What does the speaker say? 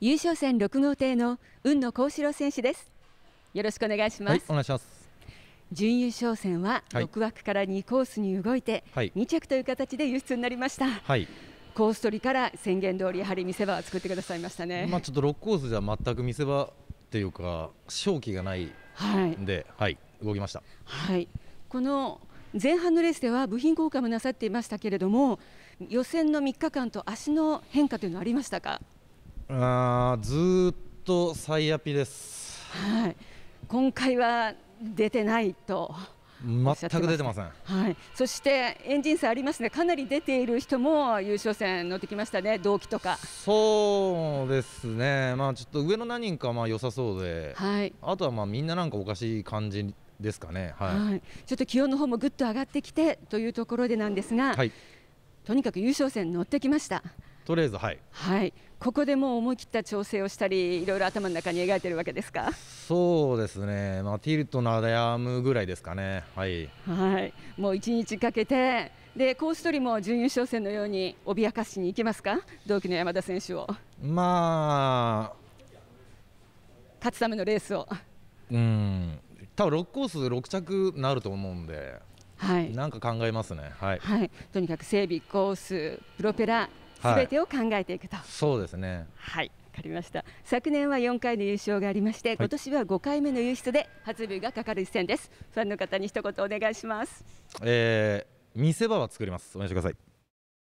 優勝戦6号艇の運野幸四郎選手ですよろしくお願いします、はい、お願いします準優勝戦は6枠から2コースに動いて2着という形で輸出になりました、はい、コース取りから宣言通りやはり見せ場を作ってくださいましたねまあちょっと6コースじゃ全く見せ場っていうか勝機がないんで、はい、動きましたはいこの前半のレースでは部品交換もなさっていましたけれども予選の3日間と足の変化というのはありましたかあずっと最アピです、はい、今回は出てないと全く出てません、はい、そしてエンジン差ありますねかなり出ている人も優勝戦乗ってきましたね動機とかそうですねまあちょっと上の何人かまあ良さそうで、はい、あとはまあみんななんかおかしい感じですかね、はい、はい、ちょっと気温の方もぐっと上がってきてというところでなんですが、はい、とにかく優勝戦乗ってきました。とりあえずはい、はい、ここでもう思い切った調整をしたりいろいろ頭の中に描いてるわけですかそうですね、まあ、ティルト悩むぐらいですかね、はい、はい、もう1日かけてでコース取りも準優勝戦のように脅かしにいけますか同期の山田選手を。まあ勝つためのレースを。うん多分6コース6着なると思うんで、はい、なんか考えますね、はい、はい、とにかく整備、コース、プロペラ、すべてを考えていくと、はい、そうですねはいわかりました昨年は4回の優勝がありまして、今年は5回目の優勝で初日がかかる一戦ですファンの方に一言お願いします、えー、見せ場は作りますお願いしてください